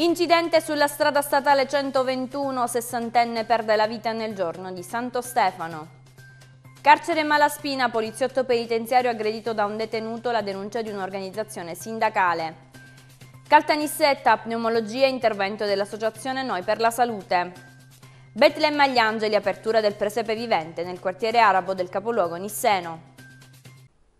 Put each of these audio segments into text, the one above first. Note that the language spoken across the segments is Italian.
Incidente sulla strada statale 121, sessantenne perde la vita nel giorno di Santo Stefano. Carcere Malaspina, poliziotto penitenziario aggredito da un detenuto, la denuncia di un'organizzazione sindacale. Caltanissetta, pneumologia e intervento dell'associazione Noi per la Salute. Betlemme agli Angeli, apertura del presepe vivente nel quartiere arabo del capoluogo Nisseno.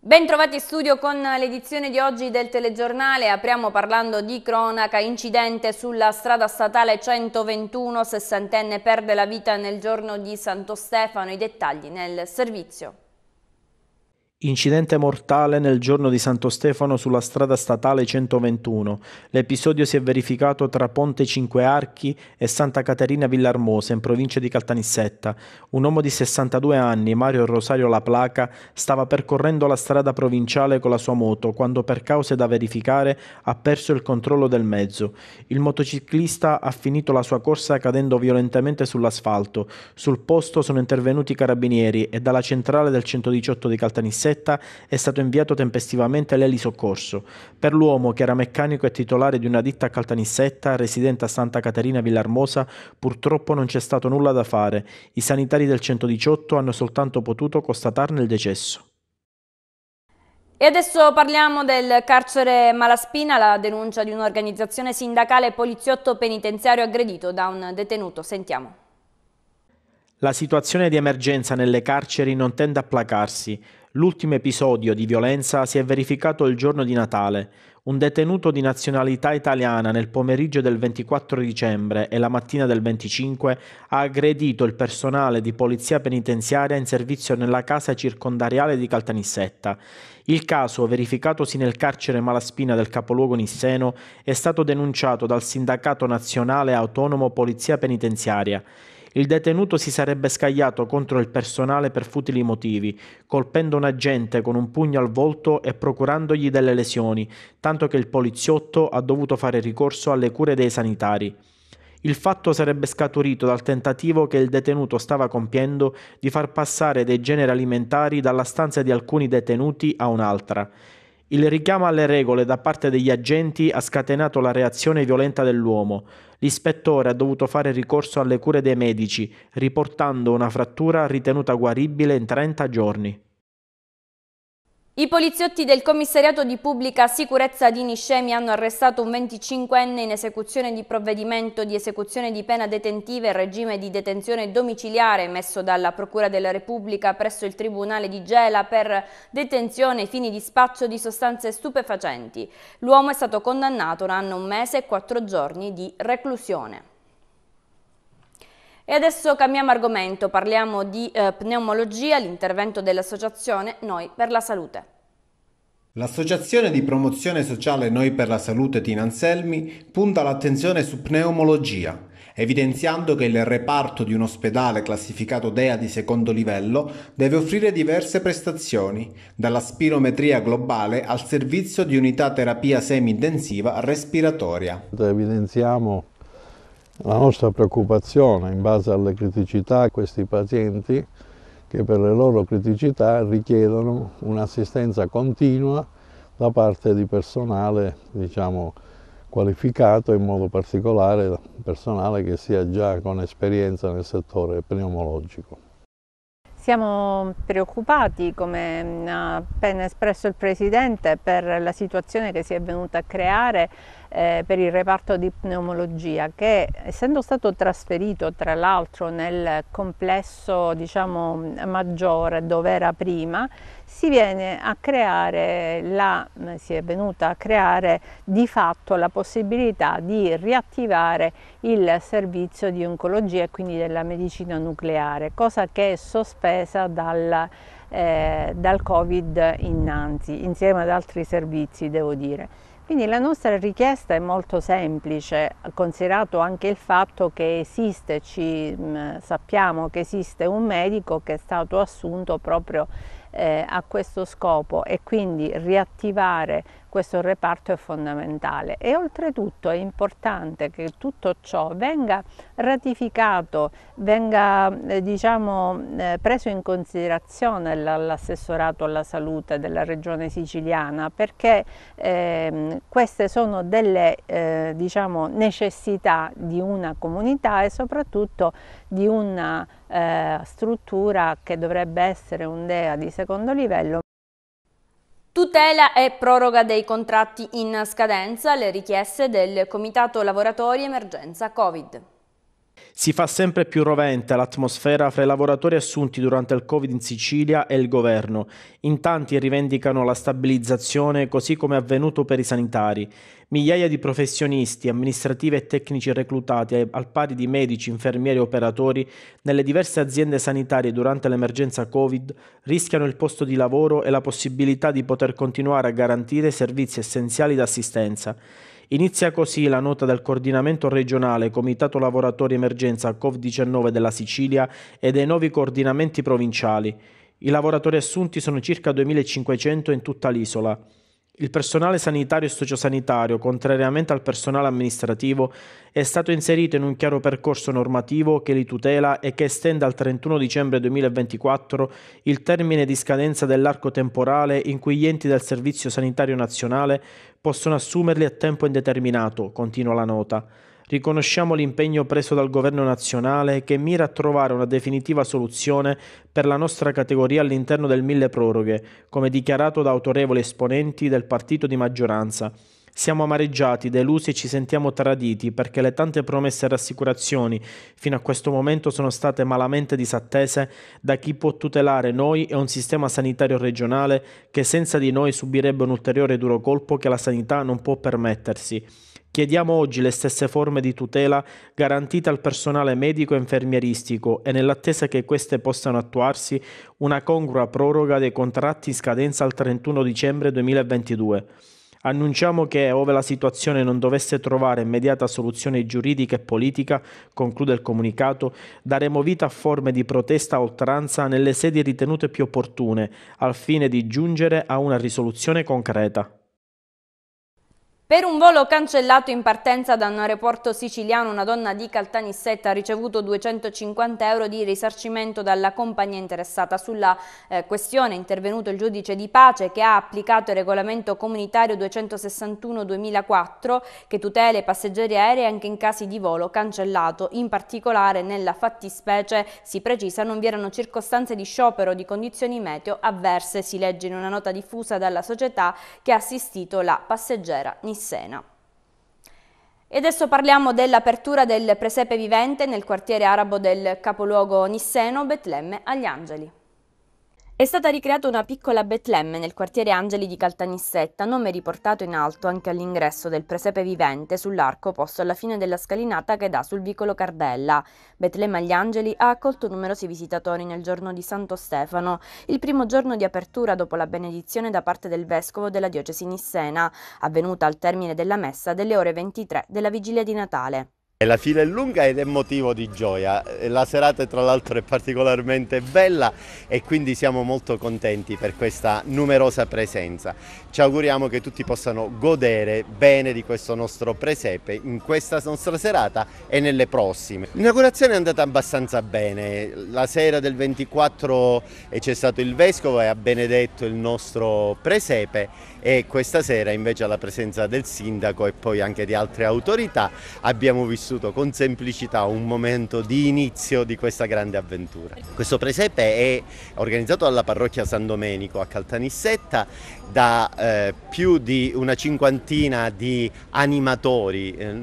Bentrovati in studio con l'edizione di oggi del telegiornale. Apriamo parlando di cronaca. Incidente sulla strada statale 121, sessantenne perde la vita nel giorno di Santo Stefano. I dettagli nel servizio. Incidente mortale nel giorno di Santo Stefano sulla strada statale 121. L'episodio si è verificato tra Ponte Cinque Archi e Santa Caterina Villarmosa, in provincia di Caltanissetta. Un uomo di 62 anni, Mario Rosario La Placa, stava percorrendo la strada provinciale con la sua moto quando, per cause da verificare, ha perso il controllo del mezzo. Il motociclista ha finito la sua corsa cadendo violentemente sull'asfalto. Sul posto sono intervenuti i carabinieri e dalla centrale del 118 di Caltanissetta Calzetta è stato inviato tempestivamente l'elisoccorso. Per l'uomo, che era meccanico e titolare di una ditta a Caltanissetta, residente a Santa Caterina Villarmosa, purtroppo non c'è stato nulla da fare. I sanitari del 118 hanno soltanto potuto constatarne il decesso. E adesso parliamo del carcere Malaspina, la denuncia di un'organizzazione sindacale poliziotto penitenziario aggredito da un detenuto. Sentiamo. La situazione di emergenza nelle carceri non tende a placarsi. L'ultimo episodio di violenza si è verificato il giorno di Natale. Un detenuto di nazionalità italiana nel pomeriggio del 24 dicembre e la mattina del 25 ha aggredito il personale di polizia penitenziaria in servizio nella casa circondariale di Caltanissetta. Il caso, verificatosi nel carcere Malaspina del capoluogo Nisseno, è stato denunciato dal Sindacato Nazionale Autonomo Polizia Penitenziaria il detenuto si sarebbe scagliato contro il personale per futili motivi, colpendo un agente con un pugno al volto e procurandogli delle lesioni, tanto che il poliziotto ha dovuto fare ricorso alle cure dei sanitari. Il fatto sarebbe scaturito dal tentativo che il detenuto stava compiendo di far passare dei generi alimentari dalla stanza di alcuni detenuti a un'altra. Il richiamo alle regole da parte degli agenti ha scatenato la reazione violenta dell'uomo. L'ispettore ha dovuto fare ricorso alle cure dei medici, riportando una frattura ritenuta guaribile in 30 giorni. I poliziotti del commissariato di pubblica sicurezza di Niscemi hanno arrestato un 25enne in esecuzione di provvedimento di esecuzione di pena detentiva in regime di detenzione domiciliare emesso dalla Procura della Repubblica presso il Tribunale di Gela per detenzione ai fini di spaccio di sostanze stupefacenti. L'uomo è stato condannato a un anno, un mese e quattro giorni di reclusione. E adesso cambiamo argomento, parliamo di eh, pneumologia, l'intervento dell'associazione Noi per la Salute. L'associazione di promozione sociale Noi per la Salute Tina Anselmi punta l'attenzione su pneumologia, evidenziando che il reparto di un ospedale classificato DEA di secondo livello deve offrire diverse prestazioni, dalla spirometria globale al servizio di unità terapia semi-intensiva respiratoria. Evidenziamo la nostra preoccupazione in base alle criticità a questi pazienti che per le loro criticità richiedono un'assistenza continua da parte di personale diciamo, qualificato, in modo particolare personale che sia già con esperienza nel settore pneumologico. Siamo preoccupati, come ha appena espresso il Presidente, per la situazione che si è venuta a creare eh, per il reparto di pneumologia che essendo stato trasferito tra l'altro nel complesso diciamo, maggiore dove era prima si, la, si è venuta a creare di fatto la possibilità di riattivare il servizio di oncologia e quindi della medicina nucleare cosa che è sospesa dal eh, dal Covid innanzi, insieme ad altri servizi devo dire. Quindi la nostra richiesta è molto semplice, considerato anche il fatto che esiste, ci, mm, sappiamo che esiste un medico che è stato assunto proprio eh, a questo scopo e quindi riattivare questo reparto è fondamentale e oltretutto è importante che tutto ciò venga ratificato, venga eh, diciamo, eh, preso in considerazione dall'assessorato alla salute della regione siciliana perché eh, queste sono delle eh, diciamo, necessità di una comunità e soprattutto di una eh, struttura che dovrebbe essere un DEA di secondo livello Tutela e proroga dei contratti in scadenza, le richieste del Comitato Lavoratori Emergenza Covid. Si fa sempre più rovente l'atmosfera fra i lavoratori assunti durante il Covid in Sicilia e il governo. In tanti rivendicano la stabilizzazione così come è avvenuto per i sanitari. Migliaia di professionisti, amministrativi e tecnici reclutati al pari di medici, infermieri e operatori nelle diverse aziende sanitarie durante l'emergenza Covid rischiano il posto di lavoro e la possibilità di poter continuare a garantire servizi essenziali d'assistenza. Inizia così la nota del coordinamento regionale Comitato Lavoratori Emergenza covid 19 della Sicilia e dei nuovi coordinamenti provinciali. I lavoratori assunti sono circa 2.500 in tutta l'isola. Il personale sanitario e sociosanitario, contrariamente al personale amministrativo, è stato inserito in un chiaro percorso normativo che li tutela e che estende al 31 dicembre 2024 il termine di scadenza dell'arco temporale in cui gli enti del Servizio Sanitario Nazionale possono assumerli a tempo indeterminato, continua la nota riconosciamo l'impegno preso dal governo nazionale che mira a trovare una definitiva soluzione per la nostra categoria all'interno del mille proroghe, come dichiarato da autorevoli esponenti del partito di maggioranza. Siamo amareggiati, delusi e ci sentiamo traditi perché le tante promesse e rassicurazioni fino a questo momento sono state malamente disattese da chi può tutelare noi e un sistema sanitario regionale che senza di noi subirebbe un ulteriore duro colpo che la sanità non può permettersi. Chiediamo oggi le stesse forme di tutela garantite al personale medico e infermieristico e nell'attesa che queste possano attuarsi una congrua proroga dei contratti in scadenza al 31 dicembre 2022. Annunciamo che, ove la situazione non dovesse trovare immediata soluzione giuridica e politica, conclude il comunicato, daremo vita a forme di protesta a oltranza nelle sedi ritenute più opportune, al fine di giungere a una risoluzione concreta. Per un volo cancellato in partenza da un aeroporto siciliano, una donna di Caltanissetta ha ricevuto 250 euro di risarcimento dalla compagnia interessata. Sulla eh, questione è intervenuto il giudice di pace che ha applicato il regolamento comunitario 261-2004 che tutela i passeggeri aerei anche in casi di volo cancellato. In particolare nella fattispecie, si precisa, non vi erano circostanze di sciopero di condizioni meteo avverse, si legge in una nota diffusa dalla società che ha assistito la passeggera Nissan. Missena. E adesso parliamo dell'apertura del presepe vivente nel quartiere arabo del capoluogo nisseno Betlemme agli Angeli. È stata ricreata una piccola Betlemme nel quartiere Angeli di Caltanissetta, nome riportato in alto anche all'ingresso del presepe vivente sull'arco posto alla fine della scalinata che dà sul vicolo Cardella. Betlemme agli Angeli ha accolto numerosi visitatori nel giorno di Santo Stefano, il primo giorno di apertura dopo la benedizione da parte del vescovo della diocesi nissena, avvenuta al termine della messa delle ore 23 della vigilia di Natale. La fila è lunga ed è motivo di gioia, la serata tra l'altro è particolarmente bella e quindi siamo molto contenti per questa numerosa presenza. Ci auguriamo che tutti possano godere bene di questo nostro presepe in questa nostra serata e nelle prossime. L'inaugurazione è andata abbastanza bene, la sera del 24 c'è stato il Vescovo e ha benedetto il nostro presepe e questa sera invece alla presenza del sindaco e poi anche di altre autorità abbiamo vissuto con semplicità un momento di inizio di questa grande avventura. Questo presepe è organizzato dalla parrocchia San Domenico a Caltanissetta da eh, più di una cinquantina di animatori. Eh,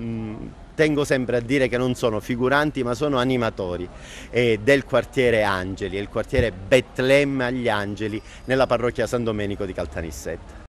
tengo sempre a dire che non sono figuranti ma sono animatori eh, del quartiere Angeli, il quartiere Betlemme agli Angeli nella parrocchia San Domenico di Caltanissetta.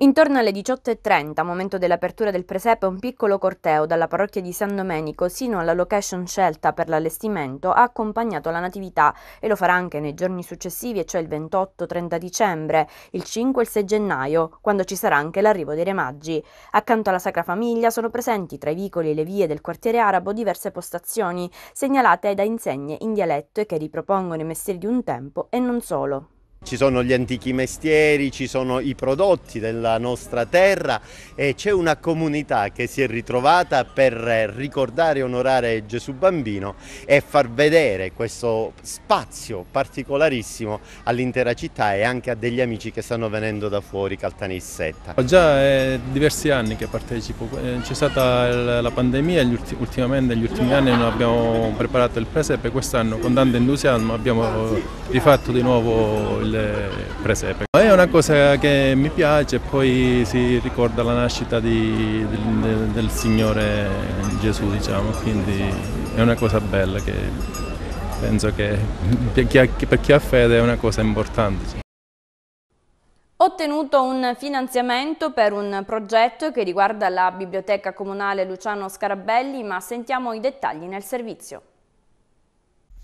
Intorno alle 18.30, momento dell'apertura del presepe, un piccolo corteo dalla parrocchia di San Domenico sino alla location scelta per l'allestimento ha accompagnato la Natività e lo farà anche nei giorni successivi, e cioè il 28-30 dicembre, il 5 e il 6 gennaio, quando ci sarà anche l'arrivo dei Re Maggi. Accanto alla Sacra Famiglia sono presenti tra i vicoli e le vie del quartiere arabo diverse postazioni, segnalate da insegne in dialetto e che ripropongono i mestieri di un tempo e non solo. Ci sono gli antichi mestieri, ci sono i prodotti della nostra terra e c'è una comunità che si è ritrovata per ricordare e onorare Gesù Bambino e far vedere questo spazio particolarissimo all'intera città e anche a degli amici che stanno venendo da fuori Caltanissetta. Già è eh, diversi anni che partecipo, eh, c'è stata la pandemia ultimamente negli ultimi anni non abbiamo preparato il presepe, quest'anno con tanto entusiasmo abbiamo rifatto di nuovo il del presepe. È una cosa che mi piace, poi si ricorda la nascita di, del, del, Signore Gesù, diciamo, quindi è una cosa bella che penso che per chi ha, per chi ha fede è una cosa importante ottenuto un finanziamento per un progetto che riguarda la Biblioteca Comunale Luciano Scarabelli, ma sentiamo i dettagli nel servizio.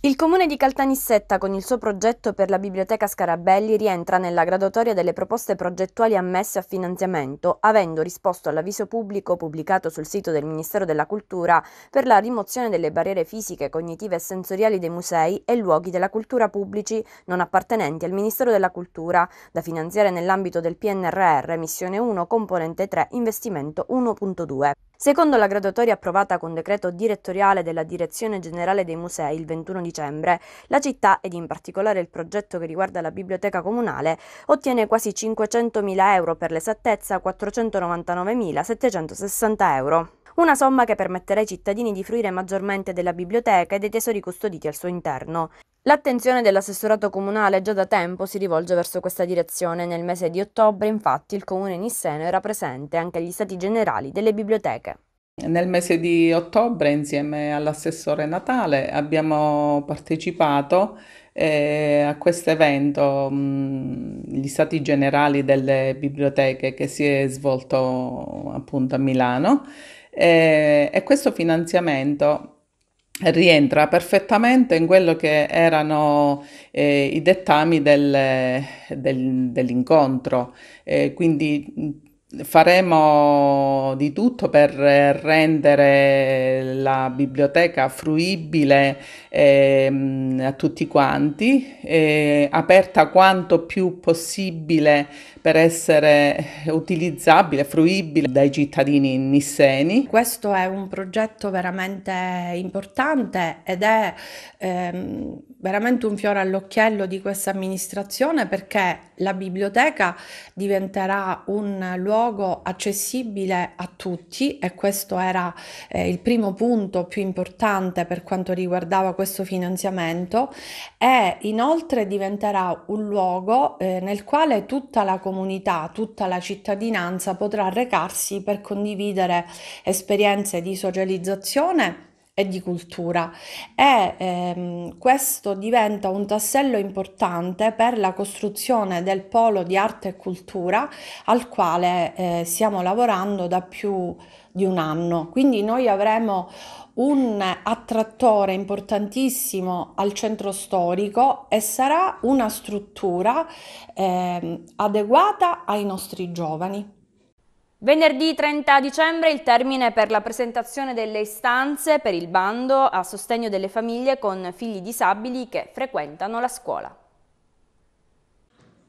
Il comune di Caltanissetta con il suo progetto per la biblioteca Scarabelli rientra nella graduatoria delle proposte progettuali ammesse a finanziamento, avendo risposto all'avviso pubblico pubblicato sul sito del Ministero della Cultura per la rimozione delle barriere fisiche, cognitive e sensoriali dei musei e luoghi della cultura pubblici non appartenenti al Ministero della Cultura, da finanziare nell'ambito del PNRR Missione 1 Componente 3 Investimento 1.2. Secondo la graduatoria approvata con decreto direttoriale della Direzione Generale dei Musei il 21 dicembre dicembre. La città, ed in particolare il progetto che riguarda la biblioteca comunale, ottiene quasi 500.000 euro per l'esattezza, 499.760 euro una somma che permetterà ai cittadini di fruire maggiormente della biblioteca e dei tesori custoditi al suo interno. L'attenzione dell'assessorato comunale già da tempo si rivolge verso questa direzione. Nel mese di ottobre, infatti, il comune nisseno era presente anche agli stati generali delle biblioteche. Nel mese di ottobre, insieme all'assessore Natale, abbiamo partecipato eh, a questo evento, mm, gli Stati Generali delle Biblioteche, che si è svolto appunto a Milano. Eh, e questo finanziamento rientra perfettamente in quello che erano eh, i dettami del, del, dell'incontro. Eh, quindi faremo di tutto per rendere la biblioteca fruibile eh, a tutti quanti, eh, aperta quanto più possibile per essere utilizzabile, fruibile dai cittadini nisseni. Questo è un progetto veramente importante ed è ehm, veramente un fiore all'occhiello di questa amministrazione perché la biblioteca diventerà un luogo accessibile a tutti e questo era eh, il primo punto più importante per quanto riguardava questo finanziamento e inoltre diventerà un luogo eh, nel quale tutta la comunità comunità, tutta la cittadinanza potrà recarsi per condividere esperienze di socializzazione e di cultura e ehm, questo diventa un tassello importante per la costruzione del polo di arte e cultura al quale eh, stiamo lavorando da più di un anno. Quindi noi avremo un attrattore importantissimo al centro storico e sarà una struttura eh, adeguata ai nostri giovani. Venerdì 30 dicembre il termine per la presentazione delle istanze per il bando a sostegno delle famiglie con figli disabili che frequentano la scuola.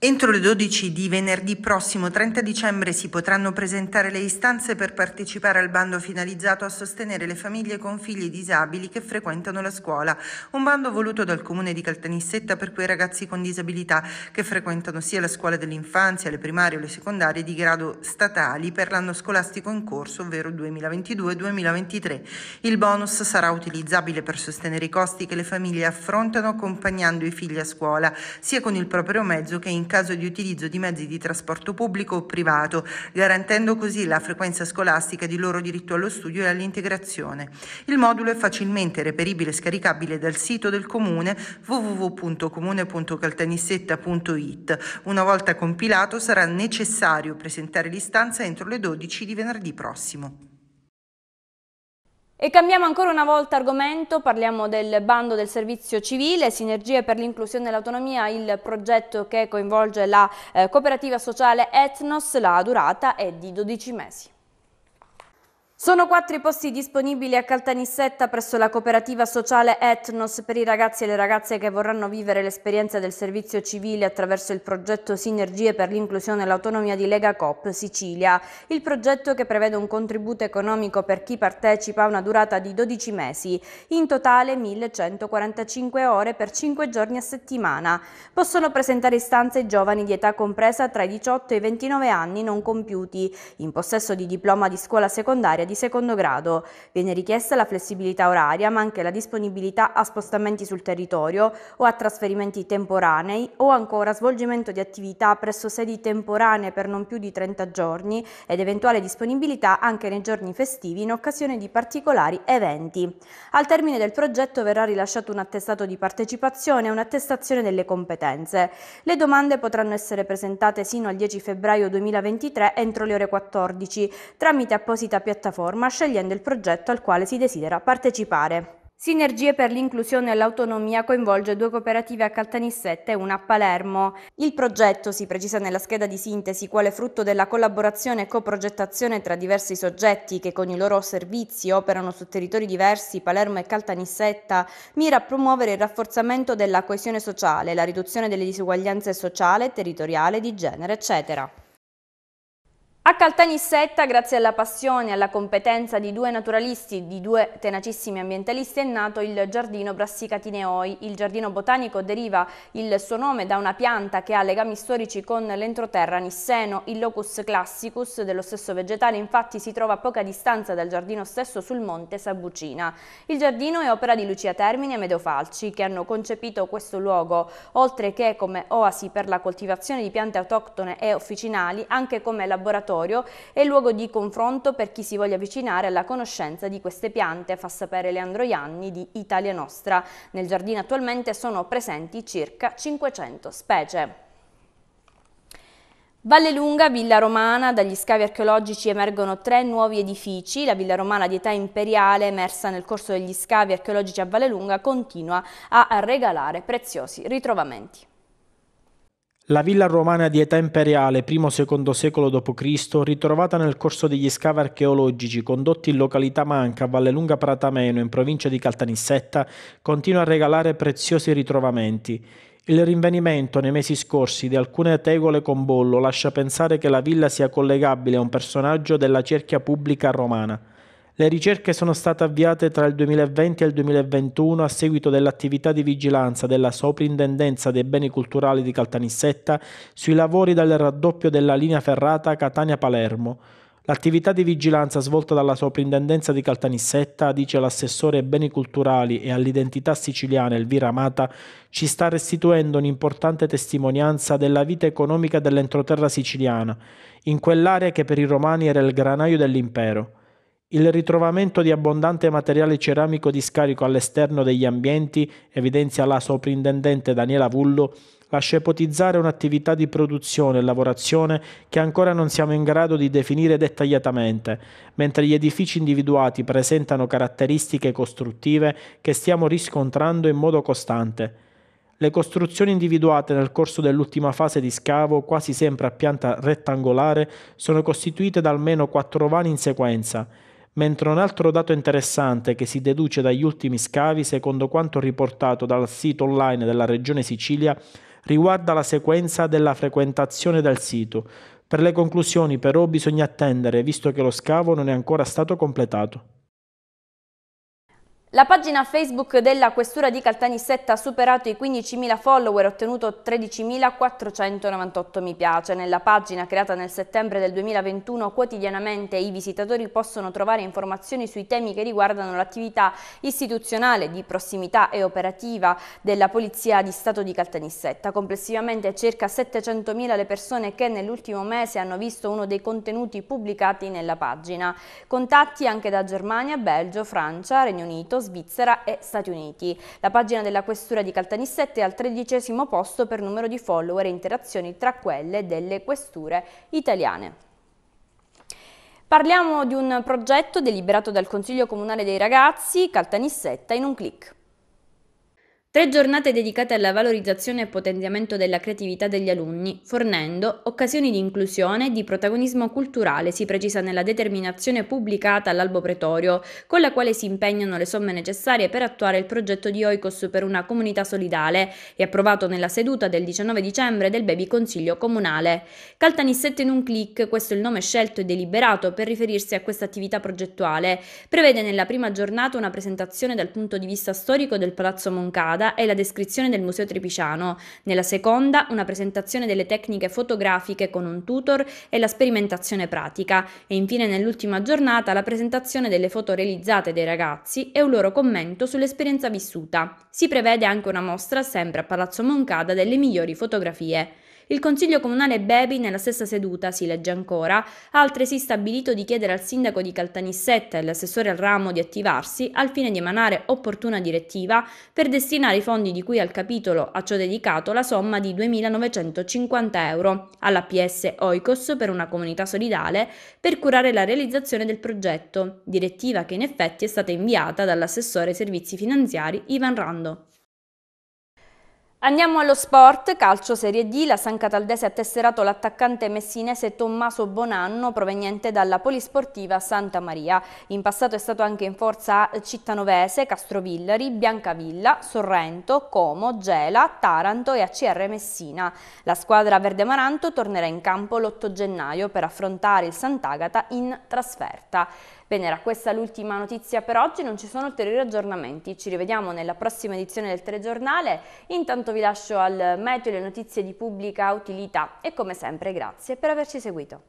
Entro le 12 di venerdì prossimo 30 dicembre si potranno presentare le istanze per partecipare al bando finalizzato a sostenere le famiglie con figli disabili che frequentano la scuola, un bando voluto dal comune di Caltanissetta per quei ragazzi con disabilità che frequentano sia la scuola dell'infanzia, le primarie o le secondarie di grado statali per l'anno scolastico in corso, ovvero 2022-2023. Il bonus sarà utilizzabile per sostenere i costi che le famiglie affrontano accompagnando i figli a scuola, sia con il proprio mezzo che in caso di utilizzo di mezzi di trasporto pubblico o privato, garantendo così la frequenza scolastica di loro diritto allo studio e all'integrazione. Il modulo è facilmente reperibile e scaricabile dal sito del Comune www.comune.caltanissetta.it. Una volta compilato sarà necessario presentare l'istanza entro le 12 di venerdì prossimo. E cambiamo ancora una volta argomento, parliamo del bando del servizio civile, sinergie per l'inclusione e l'autonomia, il progetto che coinvolge la eh, cooperativa sociale Etnos, la durata è di 12 mesi. Sono quattro i posti disponibili a Caltanissetta presso la cooperativa sociale Etnos per i ragazzi e le ragazze che vorranno vivere l'esperienza del servizio civile attraverso il progetto Sinergie per l'inclusione e l'autonomia di Lega Coop Sicilia. Il progetto che prevede un contributo economico per chi partecipa a una durata di 12 mesi, in totale 1145 ore per 5 giorni a settimana. Possono presentare istanze giovani di età compresa tra i 18 e i 29 anni non compiuti, in possesso di diploma di scuola secondaria di di secondo grado. Viene richiesta la flessibilità oraria ma anche la disponibilità a spostamenti sul territorio o a trasferimenti temporanei o ancora svolgimento di attività presso sedi temporanee per non più di 30 giorni ed eventuale disponibilità anche nei giorni festivi in occasione di particolari eventi. Al termine del progetto verrà rilasciato un attestato di partecipazione e un'attestazione delle competenze. Le domande potranno essere presentate sino al 10 febbraio 2023 entro le ore 14 tramite apposita piattaforma piattaforma scegliendo il progetto al quale si desidera partecipare. Sinergie per l'inclusione e l'autonomia coinvolge due cooperative a Caltanissette e una a Palermo. Il progetto, si precisa nella scheda di sintesi, quale frutto della collaborazione e coprogettazione tra diversi soggetti che con i loro servizi operano su territori diversi, Palermo e Caltanissetta, mira a promuovere il rafforzamento della coesione sociale, la riduzione delle disuguaglianze sociale, territoriale, di genere, eccetera. A Caltanissetta, grazie alla passione e alla competenza di due naturalisti, di due tenacissimi ambientalisti, è nato il Giardino Brassicatineoi. Il giardino botanico deriva il suo nome da una pianta che ha legami storici con l'entroterra nisseno. Il locus classicus dello stesso vegetale infatti si trova a poca distanza dal giardino stesso sul monte Sabucina. Il giardino è opera di Lucia Termini e Medeo Falci che hanno concepito questo luogo, oltre che come oasi per la coltivazione di piante autoctone e officinali, anche come laboratorio laboratorio e luogo di confronto per chi si voglia avvicinare alla conoscenza di queste piante, fa sapere Leandro Ianni di Italia Nostra. Nel giardino attualmente sono presenti circa 500 specie. Valle Lunga, Villa Romana, dagli scavi archeologici emergono tre nuovi edifici. La Villa Romana di età imperiale, emersa nel corso degli scavi archeologici a Valle Lunga, continua a regalare preziosi ritrovamenti. La villa romana di età imperiale, I-II secolo d.C., ritrovata nel corso degli scavi archeologici condotti in località Manca, a Vallelunga Pratameno, in provincia di Caltanissetta, continua a regalare preziosi ritrovamenti. Il rinvenimento nei mesi scorsi di alcune tegole con bollo lascia pensare che la villa sia collegabile a un personaggio della cerchia pubblica romana. Le ricerche sono state avviate tra il 2020 e il 2021 a seguito dell'attività di vigilanza della Soprintendenza dei Beni Culturali di Caltanissetta sui lavori del raddoppio della linea ferrata Catania-Palermo. L'attività di vigilanza svolta dalla Soprintendenza di Caltanissetta, dice l'assessore ai beni culturali e all'identità siciliana Elvira Amata, ci sta restituendo un'importante testimonianza della vita economica dell'entroterra siciliana, in quell'area che per i romani era il granaio dell'impero. Il ritrovamento di abbondante materiale ceramico di scarico all'esterno degli ambienti, evidenzia la soprintendente Daniela Vullo, lascia ipotizzare un'attività di produzione e lavorazione che ancora non siamo in grado di definire dettagliatamente, mentre gli edifici individuati presentano caratteristiche costruttive che stiamo riscontrando in modo costante. Le costruzioni individuate nel corso dell'ultima fase di scavo, quasi sempre a pianta rettangolare, sono costituite da almeno quattro vani in sequenza, mentre un altro dato interessante che si deduce dagli ultimi scavi, secondo quanto riportato dal sito online della Regione Sicilia, riguarda la sequenza della frequentazione del sito. Per le conclusioni però bisogna attendere, visto che lo scavo non è ancora stato completato. La pagina Facebook della Questura di Caltanissetta ha superato i 15.000 follower e ottenuto 13.498 mi piace. Nella pagina creata nel settembre del 2021 quotidianamente i visitatori possono trovare informazioni sui temi che riguardano l'attività istituzionale di prossimità e operativa della Polizia di Stato di Caltanissetta. Complessivamente circa 700.000 le persone che nell'ultimo mese hanno visto uno dei contenuti pubblicati nella pagina. Contatti anche da Germania, Belgio, Francia, Regno Unito, Svizzera e Stati Uniti. La pagina della questura di Caltanissette è al tredicesimo posto per numero di follower e interazioni tra quelle delle questure italiane. Parliamo di un progetto deliberato dal Consiglio Comunale dei Ragazzi, Caltanissetta in un clic. Tre giornate dedicate alla valorizzazione e potenziamento della creatività degli alunni, fornendo occasioni di inclusione e di protagonismo culturale, si precisa nella determinazione pubblicata all'Albo Pretorio, con la quale si impegnano le somme necessarie per attuare il progetto di Oikos per una comunità solidale e approvato nella seduta del 19 dicembre del Baby Consiglio Comunale. Caltanissette in un click, questo è il nome scelto e deliberato per riferirsi a questa attività progettuale, prevede nella prima giornata una presentazione dal punto di vista storico del Palazzo Moncada strada è la descrizione del Museo Tripiciano, nella seconda una presentazione delle tecniche fotografiche con un tutor e la sperimentazione pratica e infine nell'ultima giornata la presentazione delle foto realizzate dai ragazzi e un loro commento sull'esperienza vissuta. Si prevede anche una mostra sempre a Palazzo Moncada delle migliori fotografie. Il Consiglio Comunale Bebi, nella stessa seduta, si legge ancora, ha altresì stabilito di chiedere al sindaco di Caltanissetta e all'assessore al ramo di attivarsi al fine di emanare opportuna direttiva per destinare i fondi di cui al capitolo a ciò dedicato la somma di 2.950 euro all'APS Oikos per una comunità solidale per curare la realizzazione del progetto, direttiva che in effetti è stata inviata dall'assessore ai servizi finanziari Ivan Rando. Andiamo allo sport, calcio Serie D, la San Cataldese ha tesserato l'attaccante messinese Tommaso Bonanno proveniente dalla polisportiva Santa Maria. In passato è stato anche in forza Cittanovese, Castrovillari, Biancavilla, Sorrento, Como, Gela, Taranto e ACR Messina. La squadra verde maranto tornerà in campo l'8 gennaio per affrontare il Sant'Agata in trasferta. Bene, era questa l'ultima notizia per oggi, non ci sono ulteriori aggiornamenti, ci rivediamo nella prossima edizione del telegiornale, intanto vi lascio al meteo le notizie di pubblica utilità e come sempre grazie per averci seguito.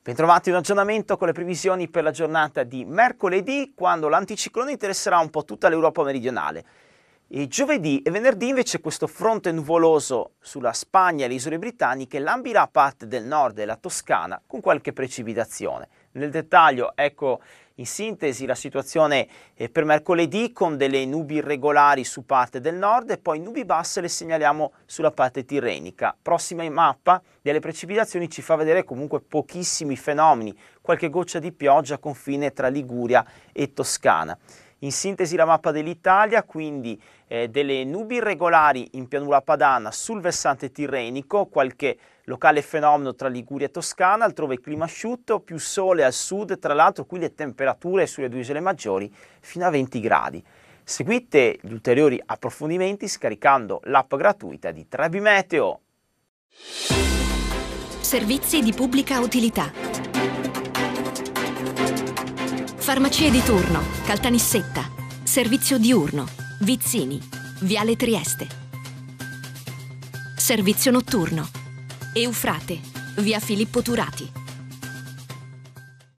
Bentrovati in aggiornamento con le previsioni per la giornata di mercoledì, quando l'anticiclone interesserà un po' tutta l'Europa meridionale. E giovedì e venerdì invece questo fronte nuvoloso sulla Spagna e le isole britanniche lambirà parte del nord della Toscana con qualche precipitazione. Nel dettaglio ecco in sintesi la situazione eh, per mercoledì con delle nubi irregolari su parte del nord e poi nubi basse le segnaliamo sulla parte tirrenica. Prossima in mappa delle precipitazioni ci fa vedere comunque pochissimi fenomeni, qualche goccia di pioggia a confine tra Liguria e Toscana. In sintesi la mappa dell'Italia, quindi eh, delle nubi irregolari in pianura padana sul versante tirrenico, qualche locale fenomeno tra Liguria e Toscana, altrove clima asciutto, più sole al sud, tra l'altro qui le temperature sulle due isole maggiori fino a 20 gradi. Seguite gli ulteriori approfondimenti scaricando l'app gratuita di Trebimeteo. Servizi di pubblica utilità Farmacie di turno, Caltanissetta, servizio diurno, Vizzini, Viale Trieste. Servizio notturno, Eufrate, Via Filippo Turati.